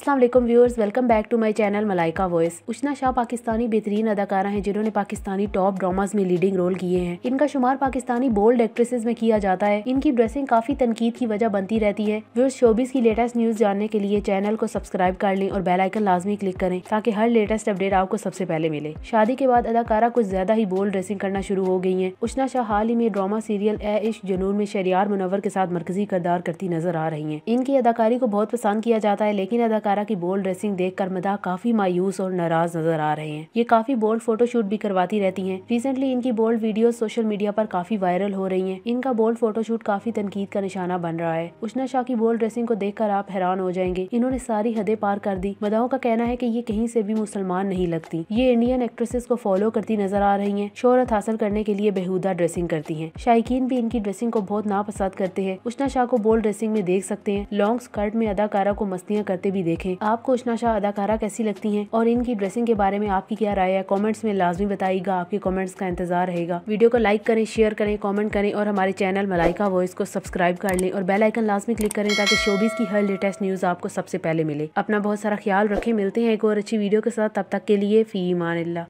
Aslam viewers welcome back to my channel Malaika voice Ushna Shah पाकिस्तानी बेहतरीन अदाकारा हैं जिन्होंने पाकिस्तानी टॉप ड्रामाज में लीडिंग रोल किए हैं इनका शुमार पाकिस्तानी बोल्ड एक्ट्रेसेस में किया जाता है इनकी ड्रेसिंग काफी तनकीद की वजह बनती रहती है व्यूअर्स शोबिस की लेटेस्ट न्यूज जानने के लिए चैनल को सब्सक्राइब कर लें और बेलाइकन लाजमी क्लिक करें ताकि हर लेटेस्ट अपडेट आपको सबसे पहले मिले शादी के बाद अदाकारा कुछ ज्यादा ही बोल्ड ड्रेसिंग करना शुरू हो गई है उशना शाह हाल ही में ड्रामा सीरियल ए इश्क जनून में शरियार मुनवर के साथ मरकजी करदार करती नजर आ रही है इनकी अदाकारी को बहुत पसंद किया जाता है लेकिन अदाकार अदाकारा की बोल्ड ड्रेसिंग कर मदा काफी मायूस और नाराज नजर आ रहे हैं ये काफी बोल्ड फोटोशूट भी करवाती रहती है रिसेंटली इनकी बोल्ड वीडियो सोशल मीडिया पर काफी वायरल हो रही है इनका बोल्ड फोटोशूट काफी तनकीद का निशाना बन रहा है उष्णा शाह की बोल्ड ड्रेसिंग को कर आप हैरान हो जाएंगे इन्होंने सारी हदें पार कर दी मदाओं का कहना है की ये कहीं से भी मुसलमान नहीं लगती ये इंडियन एक्ट्रेसेस को फॉलो करती नजर आ रही है शोहरत हासिल करने के लिए बेहूदा ड्रेसिंग करती है शायकीन भी इनकी ड्रेसिंग को बहुत नापसंद करते हैं उष्णा शाह को बोल्ड ड्रेसिंग में देख सकते हैं लॉन्ग स्कर्ट में अदाकारा को मस्तियाँ करते भी देख देखें आपको उशना शाह अदाकारा कैसी लगती हैं और इनकी ड्रेसिंग के बारे में आपकी क्या राय है कॉमेंट्स में लाजमी बताएगा आपके कॉमेंट्स का इंतजार रहेगा वीडियो को लाइक करें शेयर करें कॉमेंट करें और हमारे चैनल मलाइका वॉइस को सब्सक्राइब कर लें और बेलाइकन लाजमी क्लिक करें ताकि शोबीज की हर लेटेस्ट न्यूज़ आपको सबसे पहले मिले अपना बहुत सारा ख्याल रखें मिलते हैं एक और अच्छी वीडियो के साथ तब तक के लिए फ़ी मान